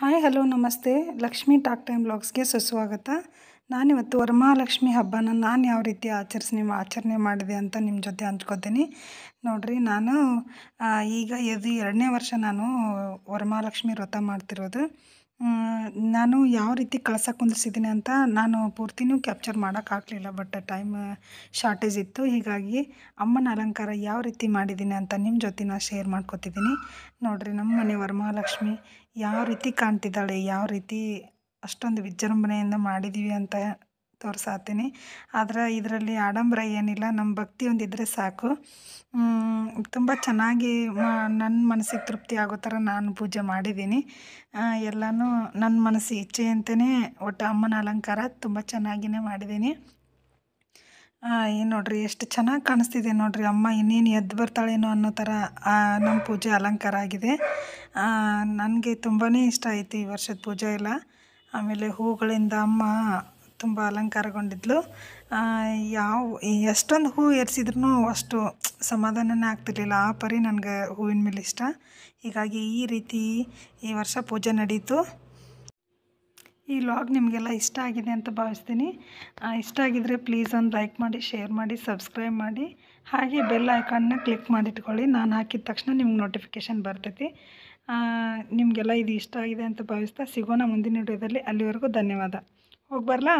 high hello नमस्ते Lakshmi talk time blogs के सुस्वागत ನಾನಿವತ್ತು ವರಮಹಾಲಕ್ಷ್ಮಿ ಹಬ್ಬನ ನಾನು ಯಾವ ರೀತಿ ಆಚರಿಸಿ ಆಚರಣೆ ಮಾಡಿದೆ ಅಂತ ನಿಮ್ಮ ಜೊತೆ ಹಂಚ್ಕೋತೀನಿ ನೋಡಿರಿ ನಾನು ಈಗ ಇದು ಎರಡನೇ ವರ್ಷ ನಾನು ವರಮಹಾಲಕ್ಷ್ಮಿ ವ್ರತ ಮಾಡ್ತಿರೋದು ನಾನು ಯಾವ ರೀತಿ ಕಳಸ ಕುಂದಿಸಿದ್ದೀನಿ ಅಂತ ನಾನು ಪೂರ್ತಿನೂ ಕ್ಯಾಪ್ಚರ್ ಮಾಡೋಕ್ಕಾಗಲಿಲ್ಲ ಬಟ್ ಟೈಮ್ ಶಾರ್ಟೇಜ್ ಇತ್ತು ಹೀಗಾಗಿ ಅಮ್ಮನ ಅಲಂಕಾರ ಯಾವ ರೀತಿ ಮಾಡಿದ್ದೀನಿ ಅಂತ ನಿಮ್ಮ ಜೊತೆ ನಾನು ಶೇರ್ ಮಾಡ್ಕೊತಿದ್ದೀನಿ ನೋಡಿರಿ ನಮ್ಮ ಮನೆ ವರಮಹಾಲಕ್ಷ್ಮಿ ಯಾವ ರೀತಿ ಕಾಣ್ತಿದ್ದಾಳೆ ಯಾವ ರೀತಿ ಅಷ್ಟೊಂದು ವಿಜೃಂಭಣೆಯಿಂದ ಮಾಡಿದ್ದೀವಿ ಅಂತ ತೋರ್ಸಾತೀನಿ ಆದರೆ ಇದರಲ್ಲಿ ಆಡಂಬರ ಏನಿಲ್ಲ ನಮ್ಮ ಭಕ್ತಿ ಒಂದಿದ್ದರೆ ಸಾಕು ತುಂಬ ಚೆನ್ನಾಗಿ ನನ್ನ ಮನಸ್ಸಿಗೆ ತೃಪ್ತಿ ಆಗೋ ಥರ ನಾನು ಪೂಜೆ ಮಾಡಿದ್ದೀನಿ ಎಲ್ಲನೂ ನನ್ನ ಮನಸ್ಸು ಇಚ್ಛೆಯಂತೆಯೇ ಒಟ್ಟು ಅಮ್ಮನ ಅಲಂಕಾರ ತುಂಬ ಚೆನ್ನಾಗಿಯೇ ಮಾಡಿದ್ದೀನಿ ಏನು ನೋಡ್ರಿ ಎಷ್ಟು ಚೆನ್ನಾಗಿ ಕಾಣಿಸ್ತಿದೆ ನೋಡ್ರಿ ಅಮ್ಮ ಇನ್ನೇನು ಎದ್ದು ಬರ್ತಾಳೇನೋ ಅನ್ನೋ ಥರ ನಮ್ಮ ಪೂಜೆ ಅಲಂಕಾರ ಆಗಿದೆ ನನಗೆ ತುಂಬಾ ಇಷ್ಟ ಆಯಿತು ಈ ವರ್ಷದ ಪೂಜೆ ಎಲ್ಲ ಆಮೇಲೆ ಹೂಗಳಿಂದ ಅಮ್ಮ ತುಂಬ ಅಲಂಕಾರಗೊಂಡಿದ್ಲು ಯಾವ ಎಷ್ಟೊಂದು ಹೂ ಏರಿಸಿದ್ರೂ ಅಷ್ಟು ಸಮಾಧಾನನೇ ಆಗ್ತಿರ್ಲಿಲ್ಲ ಆ ಪರಿ ನನಗೆ ಹೂವಿನ ಮೇಲೆ ಇಷ್ಟ ಹೀಗಾಗಿ ಈ ರೀತಿ ಈ ವರ್ಷ ಪೂಜೆ ನಡೀತು ಈ ಲಾಗ್ ನಿಮಗೆಲ್ಲ ಇಷ್ಟ ಆಗಿದೆ ಅಂತ ಭಾವಿಸ್ತೀನಿ ಇಷ್ಟ ಆಗಿದರೆ ಪ್ಲೀಸ್ ಒಂದು ಲೈಕ್ ಮಾಡಿ ಶೇರ್ ಮಾಡಿ ಸಬ್ಸ್ಕ್ರೈಬ್ ಮಾಡಿ ಹಾಗೆ ಬೆಲ್ ಐಕಾನ್ನ ಕ್ಲಿಕ್ ಮಾಡಿಟ್ಕೊಳ್ಳಿ ನಾನು ಹಾಕಿದ ತಕ್ಷಣ ನಿಮ್ಗೆ ನೋಟಿಫಿಕೇಷನ್ ಬರ್ತೈತಿ ನಿಮಗೆಲ್ಲ ಇದು ಇಷ್ಟ ಆಗಿದೆ ಅಂತ ಭಾವಿಸ್ತಾ ಸಿಗೋಣ ಮುಂದಿನ ವಿಡಿಯೋದಲ್ಲಿ ಅಲ್ಲಿವರೆಗೂ ಧನ್ಯವಾದ ಹೋಗಿ ಬರಲಾ